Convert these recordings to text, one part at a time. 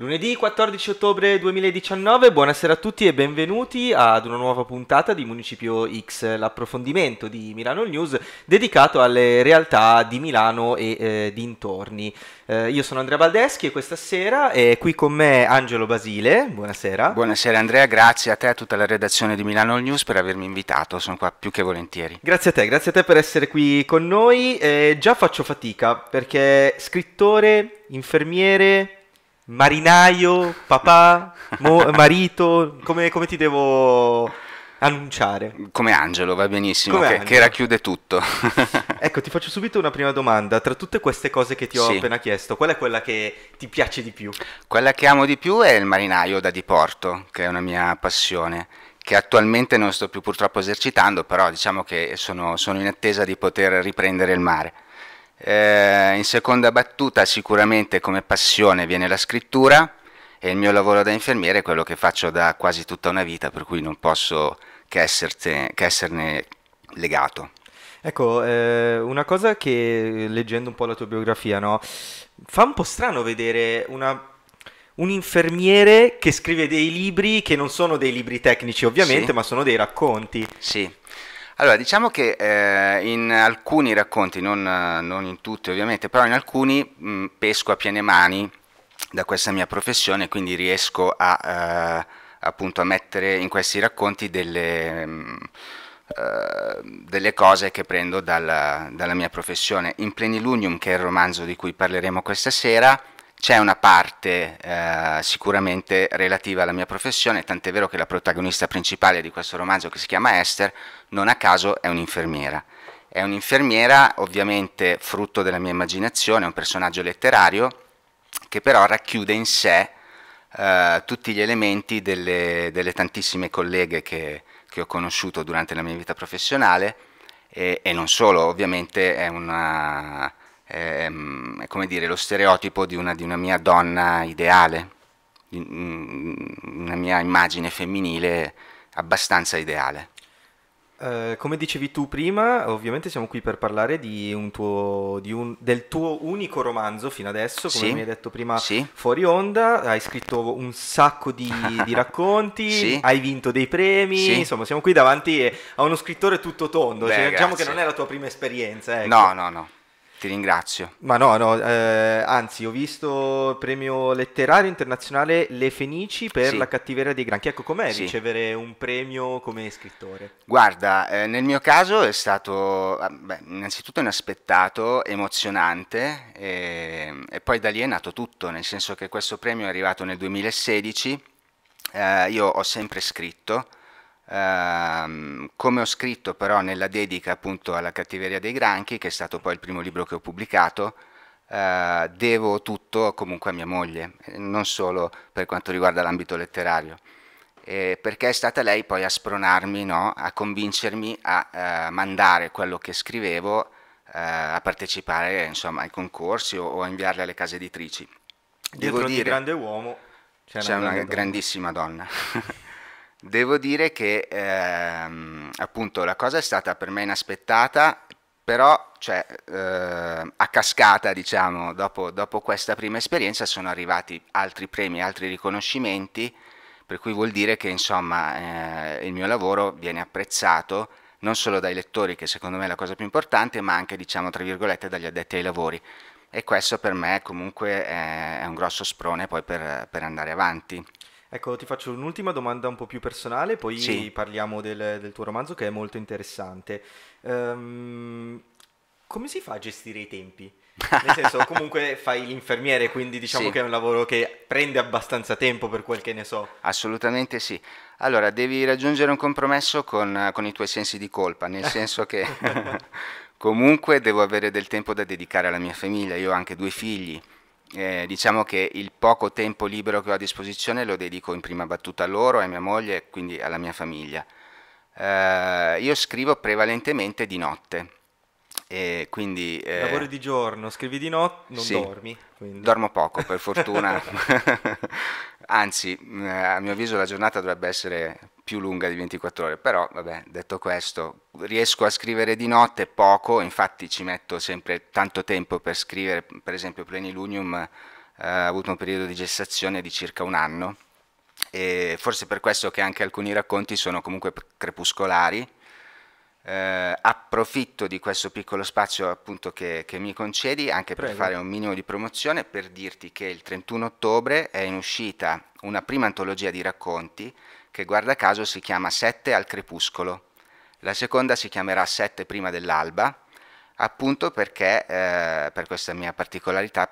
Lunedì 14 ottobre 2019, buonasera a tutti e benvenuti ad una nuova puntata di Municipio X, l'approfondimento di Milano News dedicato alle realtà di Milano e eh, dintorni. Eh, io sono Andrea Baldeschi e questa sera è qui con me Angelo Basile, buonasera. Buonasera Andrea, grazie a te e a tutta la redazione di Milano News per avermi invitato, sono qua più che volentieri. Grazie a te, grazie a te per essere qui con noi. Eh, già faccio fatica perché scrittore, infermiere marinaio, papà, mo- marito, come, come, ti devo annunciare? Come Angelo, va benissimo, che, Angelo. che, racchiude tutto. ecco, ti faccio subito una prima domanda. Tra tutte queste cose che ti ho sì. appena chiesto, qual è quella che ti piace di più? Quella che amo di più è il marinaio da diporto, che è una mia passione che attualmente non sto più purtroppo esercitando, però diciamo che sono, sono in attesa di poter riprendere il mare. Eh, in seconda battuta sicuramente come passione viene la scrittura e il mio lavoro da infermiere è quello che faccio da quasi tutta una vita, per cui non posso che, esserte, che esserne legato. Ecco, eh, una cosa che leggendo un po' la tua biografia, no? Fa un po' strano vedere una un infermiere che scrive dei libri che non sono dei libri tecnici ovviamente, sì. ma sono dei racconti. Sì, allora, diciamo che eh, in alcuni racconti, non, non, in tutti ovviamente, però in alcuni mh, mm, pesco a piene mani da questa mia professione, quindi riesco a, eh, appunto, a mettere in questi racconti delle, mh, mm, eh, delle cose che prendo dalla, dalla mia professione. In Plenilunium, che è il romanzo di cui parleremo questa sera, c'è una parte eh, sicuramente relativa alla mia professione, tant'è vero che la protagonista principale di questo romanzo che si chiama Esther, non a caso è un'infermiera. È un'infermiera ovviamente frutto della mia immaginazione, è un personaggio letterario che però racchiude in sé eh, tutti gli elementi delle, delle tantissime colleghe che, che, ho conosciuto durante la mia vita professionale e, e non solo, ovviamente è una ehm, come dire, lo stereotipo di una, di una mia donna ideale, una mia immagine femminile abbastanza ideale. Eh, come dicevi tu prima, ovviamente siamo qui per parlare di un tuo, di un, del tuo unico romanzo fino adesso, come sì, mi hai detto prima sì. fuori onda, hai scritto un sacco di, di racconti, sì. hai vinto dei premi, insomma siamo qui davanti a uno scrittore tutto tondo, Beh, cioè, diciamo che non è la tua prima esperienza. Ecco. No, no, no. Ti ringrazio. Ma no, no, eh, anzi, ho visto il premio letterario internazionale Le Fenici per sì. La cattiveria dei granchi. Ecco, com'è sì. ricevere un premio come scrittore? Guarda, eh, nel mio caso è stato ah, beh, innanzitutto inaspettato, emozionante e, ehm, e, poi da lì è nato tutto, nel senso che questo premio è arrivato nel 2016, eh, io ho sempre scritto Ehm, come ho scritto però nella dedica appunto alla cattiveria dei granchi, che è stato poi il primo libro che ho pubblicato, uh, devo tutto comunque a mia moglie, eh, non solo per quanto riguarda l'ambito letterario, eh, perché è stata lei poi a spronarmi, no? a convincermi a uh, mandare quello che scrivevo a partecipare insomma, ai concorsi o, o, a inviarle alle case editrici. Devo Dietro dire, di grande uomo c'è una, una grandissima donna. Devo dire che ehm, appunto la cosa è stata per me inaspettata, però cioè, eh, a cascata, diciamo, dopo, dopo, questa prima esperienza sono arrivati altri premi, altri riconoscimenti, per cui vuol dire che insomma eh, il mio lavoro viene apprezzato non solo dai lettori, che secondo me è la cosa più importante, ma anche, diciamo, tra virgolette, dagli addetti ai lavori. E questo per me comunque è, un grosso sprone poi per, per andare avanti. Ecco, ti faccio un'ultima domanda un po' più personale, poi sì. parliamo del, del, tuo romanzo che è molto interessante. Um, come si fa a gestire i tempi? Nel senso, comunque fai l'infermiere, quindi diciamo sì. che è un lavoro che prende abbastanza tempo per quel che ne so. Assolutamente sì. Allora, devi raggiungere un compromesso con, con i tuoi sensi di colpa, nel senso che comunque devo avere del tempo da dedicare alla mia famiglia, io ho anche due figli eh, diciamo che il poco tempo libero che ho a disposizione lo dedico in prima battuta a loro, a mia moglie e quindi alla mia famiglia. Eh, io scrivo prevalentemente di notte. E quindi, eh, Lavori di giorno, scrivi di notte, non sì, dormi. Quindi. Dormo poco, per fortuna. anzi mm, a mio avviso la giornata dovrebbe essere più lunga di 24 ore, però vabbè, detto questo, riesco a scrivere di notte poco, infatti ci metto sempre tanto tempo per scrivere, per esempio Plenilunium eh, ha avuto un periodo di gestazione di circa un anno e forse per questo che anche alcuni racconti sono comunque crepuscolari, eh, approfitto di questo piccolo spazio appunto che, che mi concedi anche Prego. per fare un minimo di promozione per dirti che il 31 ottobre è in uscita una prima antologia di racconti che guarda caso si chiama Sette al crepuscolo. La seconda si chiamerà Sette prima dell'alba, appunto perché eh, per questa mia particolarità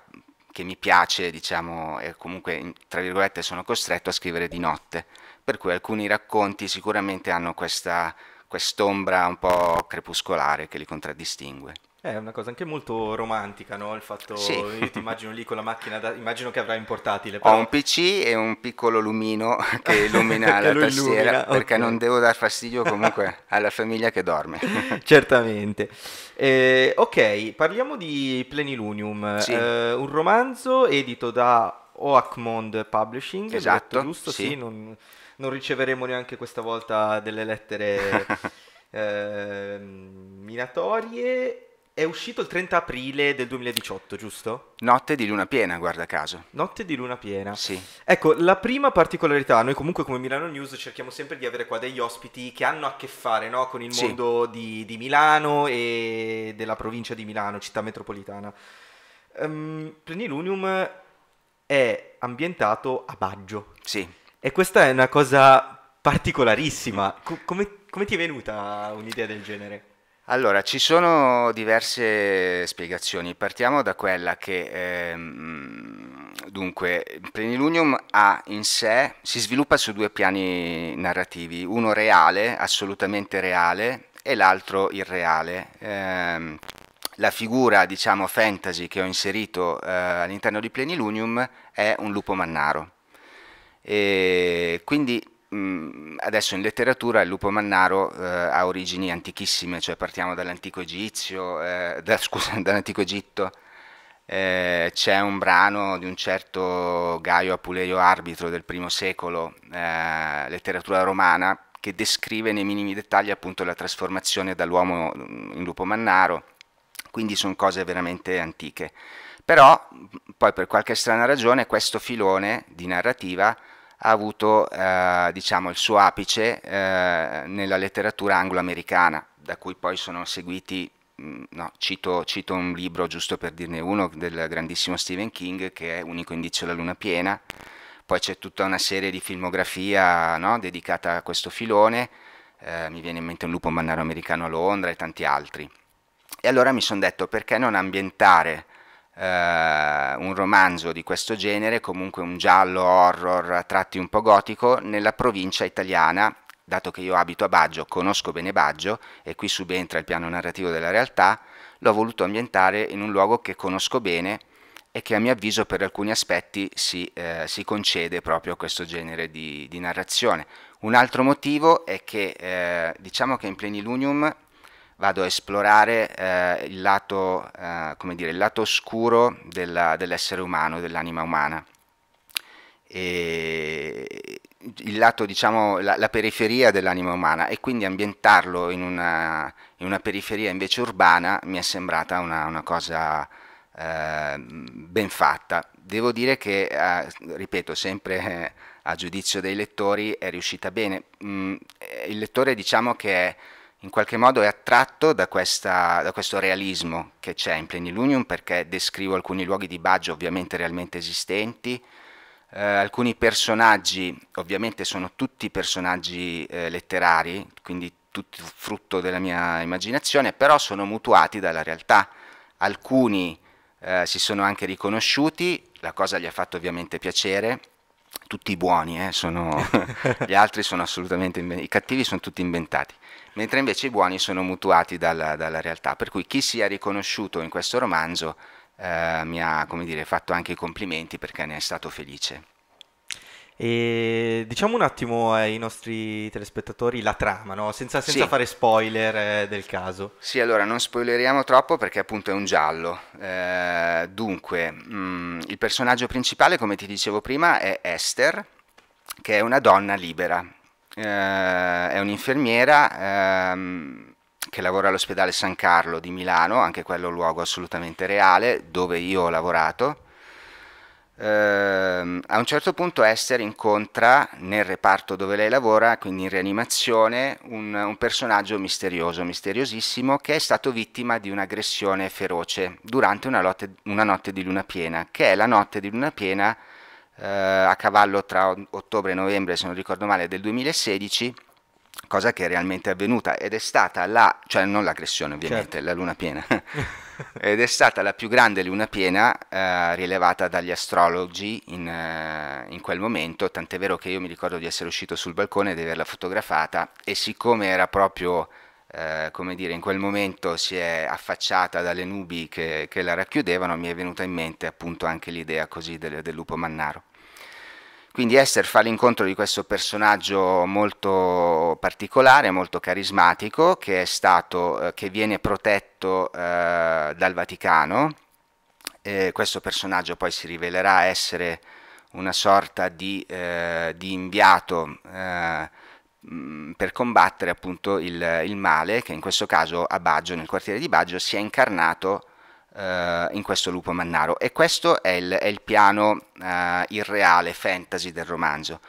che mi piace, diciamo, e comunque tra virgolette sono costretto a scrivere di notte, per cui alcuni racconti sicuramente hanno questa quest'ombra un po' crepuscolare che li contraddistingue. È una cosa anche molto romantica, no? Il fatto, sì. io ti immagino lì con la macchina, da, immagino che avrai in portatile. Però... Ho un PC e un piccolo lumino che illumina che la tastiera, illumina, perché okay. non devo dar fastidio comunque alla famiglia che dorme. Certamente. Eh, ok, parliamo di Plenilunium, sì. eh, un romanzo edito da Oakmond Publishing, esatto, giusto? Sì. sì non non riceveremo neanche questa volta delle lettere eh, minatorie. È uscito il 30 aprile del 2018, giusto? Notte di luna piena, guarda caso. Notte di luna piena. Sì. Ecco, la prima particolarità, noi comunque come Milano News cerchiamo sempre di avere qua degli ospiti che hanno a che fare no? con il sì. mondo di, di, Milano e della provincia di Milano, città metropolitana. Um, Plenilunium è ambientato a Baggio. Sì e questa è una cosa particolarissima. Co- come, come ti è venuta un'idea del genere? Allora, ci sono diverse spiegazioni. Partiamo da quella che, ehm, dunque, plenilunium ha in sé, si sviluppa su due piani narrativi, uno reale, assolutamente reale, e l'altro irreale. Eh, la figura, diciamo, fantasy che ho inserito eh, all'interno di Plenilunium è un lupo mannaro. E quindi mh, adesso in letteratura il lupo mannaro eh, ha origini antichissime, cioè partiamo dall'antico Egizio, eh, da, scusa, dall'antico Egitto. Eh, c'è un brano di un certo Gaio Apuleio Arbitro del primo secolo, eh, letteratura romana, che descrive nei minimi dettagli appunto la trasformazione dall'uomo in lupo mannaro, quindi sono cose veramente antiche. Però poi per qualche strana ragione questo filone di narrativa ha avuto eh, diciamo, il suo apice eh, nella letteratura anglo-americana, da cui poi sono seguiti, mh, mm, no, cito, cito, un libro giusto per dirne uno, del grandissimo Stephen King, che è Unico indizio della luna piena, poi c'è tutta una serie di filmografia no, dedicata a questo filone, eh, mi viene in mente un lupo mannaro americano a Londra e tanti altri. E allora mi sono detto perché non ambientare eh, un romanzo di questo genere, comunque un giallo horror a tratti un po' gotico, nella provincia italiana, dato che io abito a Baggio, conosco bene Baggio e qui subentra il piano narrativo della realtà, l'ho voluto ambientare in un luogo che conosco bene e che a mio avviso per alcuni aspetti si, eh, si concede proprio a questo genere di, di, narrazione. Un altro motivo è che eh, diciamo che in Plenilunium vado a esplorare eh, il, lato, eh, dire, il, lato, oscuro della, dell'essere umano, dell'anima umana. E lato, diciamo, la, la, periferia dell'anima umana e quindi ambientarlo in una, in una periferia invece urbana mi è sembrata una, una cosa eh, ben fatta. Devo dire che, eh, ripeto, sempre eh, a giudizio dei lettori è riuscita bene. Mm, eh, il lettore diciamo che è in qualche modo è attratto da, questa, da questo realismo che c'è in Plenilunium perché descrivo alcuni luoghi di Baggio ovviamente realmente esistenti, eh, alcuni personaggi ovviamente sono tutti personaggi eh, letterari, quindi tutti frutto della mia immaginazione, però sono mutuati dalla realtà. Alcuni eh, si sono anche riconosciuti, la cosa gli ha fatto ovviamente piacere, tutti buoni, eh, sono... gli altri sono assolutamente i cattivi sono tutti inventati mentre invece i buoni sono mutuati dalla, dalla realtà. Per cui chi si è riconosciuto in questo romanzo eh, mi ha dire, fatto anche i complimenti perché ne è stato felice. E diciamo un attimo ai nostri telespettatori la trama, no? senza, senza sì. fare spoiler eh, del caso. Sì, allora non spoileriamo troppo perché appunto è un giallo. Eh, dunque, mh, mm, il personaggio principale, come ti dicevo prima, è Esther, che è una donna libera, eh, è un'infermiera ehm, che lavora all'ospedale San Carlo di Milano, anche quello è un luogo assolutamente reale, dove io ho lavorato. Ehm, a un certo punto Esther incontra nel reparto dove lei lavora, quindi in rianimazione, un, un personaggio misterioso, misteriosissimo, che è stato vittima di un'aggressione feroce durante una, lotte, una notte di luna piena, che è la notte di luna piena eh, a cavallo tra ottobre e novembre, se non ricordo male, del 2016 cosa che è realmente avvenuta ed è stata la, cioè non l'aggressione ovviamente, certo. la luna piena, ed è stata la più grande luna piena eh, rilevata dagli astrologi in, eh, in, quel momento, tant'è vero che io mi ricordo di essere uscito sul balcone e di averla fotografata e siccome era proprio eh, come dire, in quel momento si è affacciata dalle nubi che, che la racchiudevano, mi è venuta in mente appunto anche l'idea così del, del lupo mannaro. Quindi Esther fa l'incontro di questo personaggio molto particolare, molto carismatico, che, stato, eh, che viene protetto eh, dal Vaticano. E questo personaggio poi si rivelerà essere una sorta di, eh, di inviato eh, per combattere appunto il, il, male che in questo caso a Baggio, nel quartiere di Baggio, si è incarnato eh, in questo lupo mannaro e questo è il, è il piano eh, irreale, fantasy del romanzo.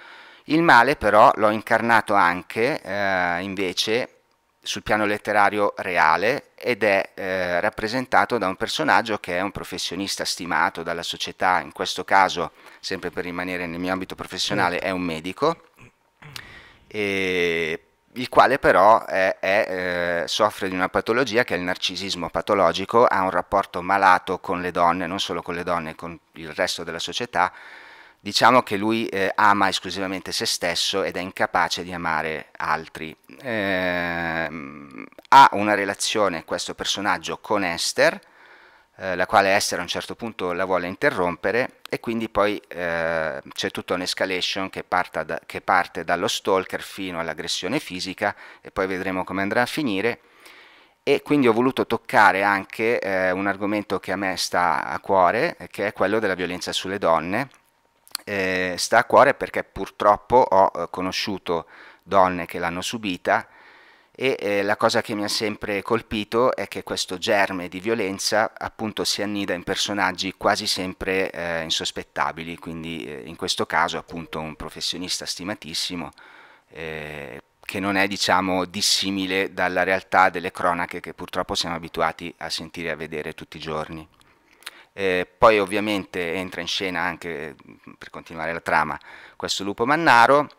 Il male però l'ho incarnato anche eh, invece sul piano letterario reale ed è eh, rappresentato da un personaggio che è un professionista stimato dalla società, in questo caso, sempre per rimanere nel mio ambito professionale, mm. è un medico il quale però è, è, eh, soffre di una patologia che è il narcisismo patologico, ha un rapporto malato con le donne, non solo con le donne, con il resto della società. Diciamo che lui eh, ama esclusivamente se stesso ed è incapace di amare altri. Eh, ha una relazione, questo personaggio, con Esther, eh, la quale Esther a un certo punto la vuole interrompere e quindi poi eh, c'è tutta un'escalation che, da, che parte dallo stalker fino all'aggressione fisica e poi vedremo come andrà a finire e quindi ho voluto toccare anche eh, un argomento che a me sta a cuore, che è quello della violenza sulle donne. Eh, sta a cuore perché purtroppo ho eh, conosciuto donne che l'hanno subita e eh, la cosa che mi ha sempre colpito è che questo germe di violenza appunto si annida in personaggi quasi sempre eh, insospettabili, quindi eh, in questo caso appunto un professionista stimatissimo eh, che non è diciamo dissimile dalla realtà delle cronache che purtroppo siamo abituati a sentire e a vedere tutti i giorni. Eh, poi ovviamente entra in scena anche, per continuare la trama, questo lupo mannaro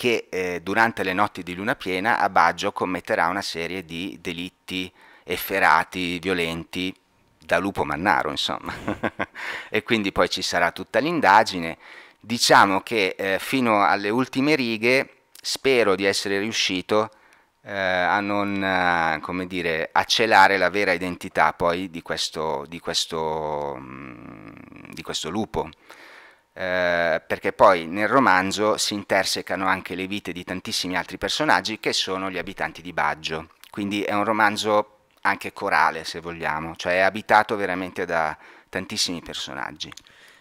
che eh, durante le notti di luna piena a Baggio commetterà una serie di delitti efferati, violenti, da lupo mannaro insomma. e quindi poi ci sarà tutta l'indagine. Diciamo che eh, fino alle ultime righe spero di essere riuscito eh, a non, eh, come dire, a celare la vera identità poi di questo, di questo, mm, di questo lupo. Eh, perché poi nel romanzo si intersecano anche le vite di tantissimi altri personaggi che sono gli abitanti di Baggio. Quindi è un romanzo anche corale, se vogliamo, cioè è abitato veramente da tantissimi personaggi.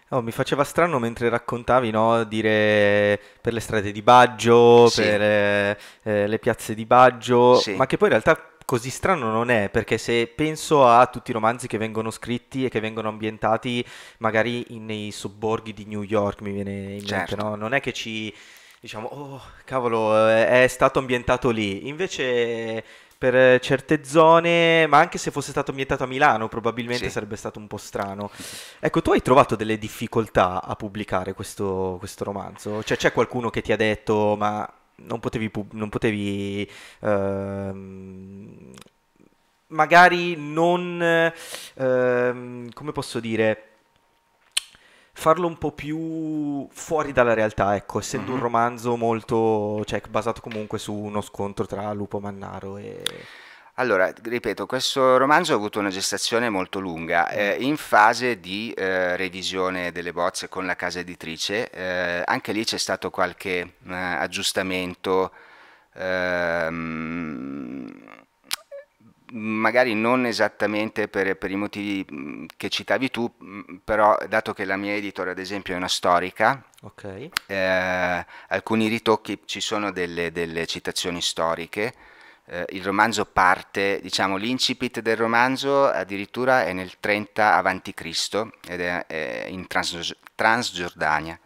Oh, mi faceva strano mentre raccontavi, no? Dire per le strade di Baggio, sì. per eh, eh le piazze di Baggio, sì. ma che poi in realtà così strano non è, perché se penso a tutti i romanzi che vengono scritti e che vengono ambientati magari in, nei sobborghi di New York, mi viene in certo. mente, no? non è che ci diciamo, oh cavolo, eh, è stato ambientato lì, invece per certe zone, ma anche se fosse stato ambientato a Milano probabilmente sì. sarebbe stato un po' strano. Ecco, tu hai trovato delle difficoltà a pubblicare questo, questo romanzo? Cioè c'è qualcuno che ti ha detto ma non potevi, non potevi ehm, magari non, ehm, come posso dire, farlo un po' più fuori dalla realtà, ecco, essendo mm-hmm. un romanzo molto, cioè, basato comunque su uno scontro tra Lupo Mannaro e... Allora, ripeto, questo romanzo ha avuto una gestazione molto lunga, mm. eh, in fase di eh, revisione delle bozze con la casa editrice, eh, anche lì c'è stato qualche eh, aggiustamento, ehm, magari non esattamente per, per, i motivi mm, che citavi tu, mm, però dato che la mia editora ad esempio è una storica, okay. Eh, alcuni ritocchi ci sono delle, delle citazioni storiche eh, il romanzo parte, diciamo l'incipit del romanzo addirittura è nel 30 avanti Cristo ed è, è in Trans Transgiordania.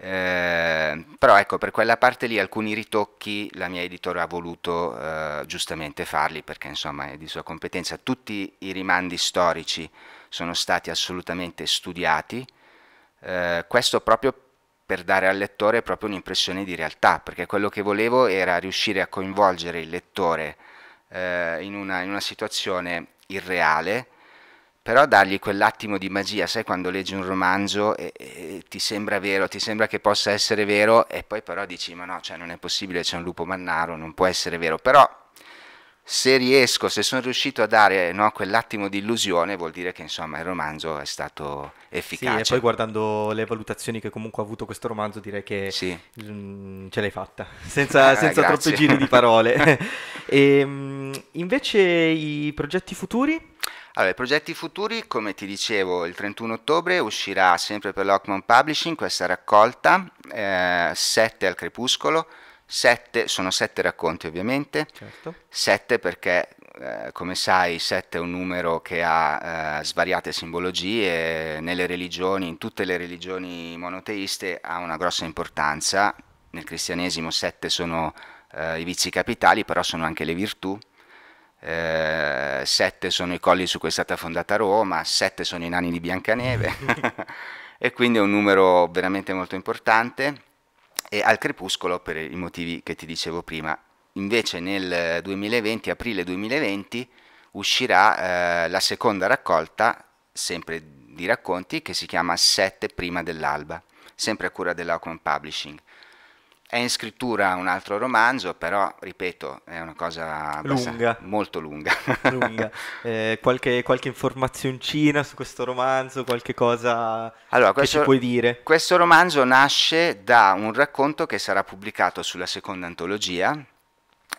Eh, però ecco, per quella parte lì alcuni ritocchi la mia editora ha voluto eh, giustamente farli perché insomma è di sua competenza. Tutti i rimandi storici sono stati assolutamente studiati, eh, questo proprio per per dare al lettore proprio un'impressione di realtà, perché quello che volevo era riuscire a coinvolgere il lettore eh, in, una, in, una, situazione irreale, però dargli quell'attimo di magia, sai quando leggi un romanzo e, e, ti sembra vero, ti sembra che possa essere vero e poi però dici ma no, cioè non è possibile, c'è un lupo mannaro, non può essere vero, però se riesco, se sono riuscito a dare no, quell'attimo di illusione, vuol dire che insomma il romanzo è stato efficace. Sì, e poi guardando le valutazioni che comunque ha avuto questo romanzo, direi che sì. mh, mm, ce l'hai fatta, senza, eh, senza troppi giri di parole. e, ehm, mh, invece i progetti futuri? Allora, i progetti futuri, come ti dicevo, il 31 ottobre uscirà sempre per Lockman Publishing questa raccolta, eh, 7 al crepuscolo, Sette, sono sette racconti ovviamente, certo. sette perché eh, come sai sette è un numero che ha eh, svariate simbologie, nelle religioni, in tutte le religioni monoteiste ha una grossa importanza, nel cristianesimo sette sono eh, i vizi capitali però sono anche le virtù, eh, sette sono i colli su cui è stata fondata Roma, sette sono i nani di Biancaneve e quindi è un numero veramente molto importante e al crepuscolo per i motivi che ti dicevo prima. Invece nel 2020, eh, aprile 2020, uscirà eh, la seconda raccolta, sempre di racconti, che si chiama Sette prima dell'alba, sempre a cura dell'Oakland Publishing. È in scrittura un altro romanzo, però ripeto, è una cosa lunga. molto lunga. lunga. Eh, qualche, qualche, informazioncina su questo romanzo, qualche cosa allora, questo, che ci puoi dire? Questo romanzo nasce da un racconto che sarà pubblicato sulla seconda antologia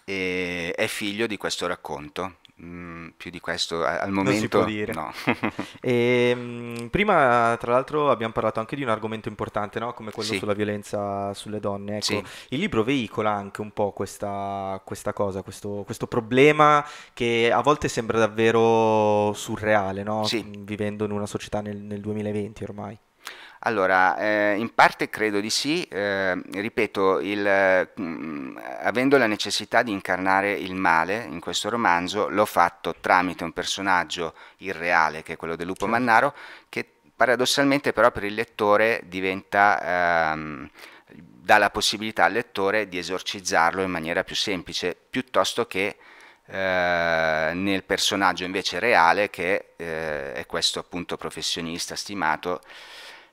e è figlio di questo racconto. Mm, più di questo al momento si no. e, ehm, prima tra l'altro abbiamo parlato anche di un argomento importante no? come quello sì. sulla violenza sulle donne. Ecco, sì. Il libro veicola anche un po' questa, questa cosa, questo, questo, problema che a volte sembra davvero surreale no? sì. vivendo in una società nel, nel 2020 ormai. Allora, eh, in parte credo di sì, eh, ripeto, il, mh, mm, avendo la necessità di incarnare il male in questo romanzo, l'ho fatto tramite un personaggio irreale, che è quello del Lupo certo. Mannaro, che paradossalmente però per il lettore diventa... Ehm, dà la possibilità al lettore di esorcizzarlo in maniera più semplice, piuttosto che eh, nel personaggio invece reale che eh, è questo appunto professionista stimato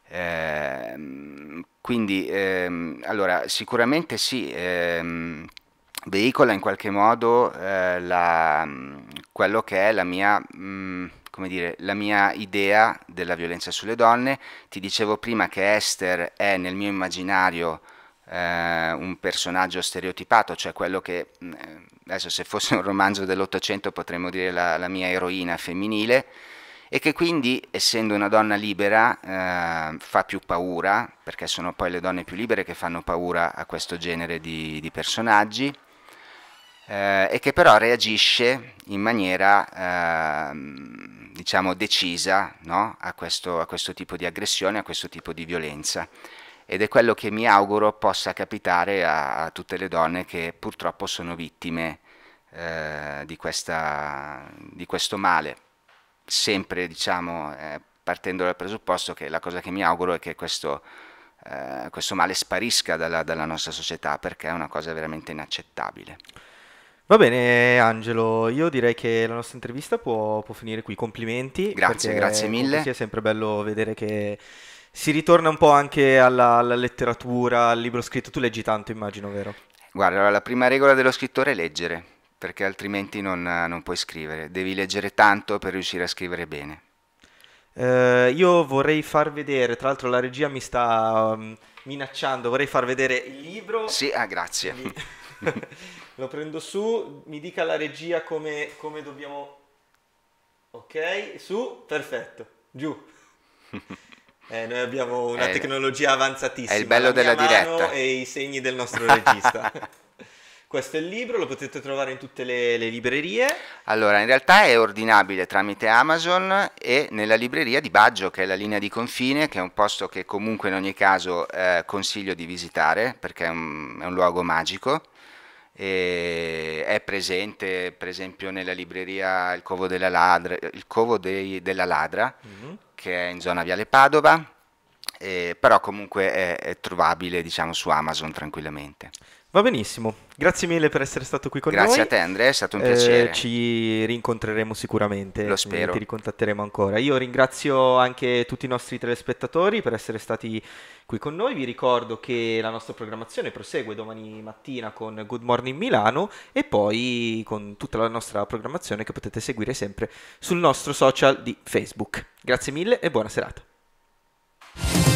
Ehm, quindi, ehm, allora, sicuramente sì, ehm, veicola in qualche modo eh, la, quello che è la mia, mh, mm, dire, la mia, idea della violenza sulle donne. Ti dicevo prima che Esther è nel mio immaginario eh, un personaggio stereotipato, cioè quello che, mm, eh, adesso se fosse un romanzo dell'Ottocento potremmo dire la, la mia eroina femminile, e che quindi, essendo una donna libera, eh, fa più paura, perché sono poi le donne più libere che fanno paura a questo genere di, di personaggi, eh, e che però reagisce in maniera, eh, diciamo, decisa no? a, questo, a questo tipo di aggressione, a questo tipo di violenza. Ed è quello che mi auguro possa capitare a, a tutte le donne che purtroppo sono vittime eh, di, questa, di questo male sempre diciamo, eh, partendo dal presupposto che la cosa che mi auguro è che questo, eh, questo male sparisca dalla, dalla nostra società perché è una cosa veramente inaccettabile. Va bene Angelo, io direi che la nostra intervista può, può finire qui, complimenti. Grazie, grazie mille. È sempre bello vedere che si ritorna un po' anche alla, alla, letteratura, al libro scritto, tu leggi tanto immagino, vero? Guarda, la prima regola dello scrittore è leggere, perché altrimenti non, non puoi scrivere, devi leggere tanto per riuscire a scrivere bene. Eh, io vorrei far vedere, tra l'altro la regia mi sta um, minacciando, vorrei far vedere il libro. Sì, ah, grazie. Lo prendo su, mi dica la regia come, come dobbiamo... Ok, su, perfetto, giù. Eh, noi abbiamo una è eh, tecnologia avanzatissima. È il bello della diretta. E i segni del nostro regista. Questo è il libro, lo potete trovare in tutte le, le, librerie. Allora, in realtà è ordinabile tramite Amazon e nella libreria di Baggio, che è la linea di confine, che è un posto che comunque in ogni caso eh, consiglio di visitare perché è un, è un luogo magico. E è presente per esempio nella libreria Il Covo della Ladra, Covo dei, della Ladra mm-hmm. che è in zona Viale Padova, eh, però comunque è, è trovabile diciamo, su Amazon tranquillamente. Va benissimo, grazie mille per essere stato qui con grazie noi. Grazie a te Andrea, è stato un piacere. Eh, ci rincontreremo sicuramente. Lo spero. Ti ricontatteremo ancora. Io ringrazio anche tutti i nostri telespettatori per essere stati qui con noi. Vi ricordo che la nostra programmazione prosegue domani mattina con Good Morning Milano e poi con tutta la nostra programmazione che potete seguire sempre sul nostro social di Facebook. Grazie mille e buona serata.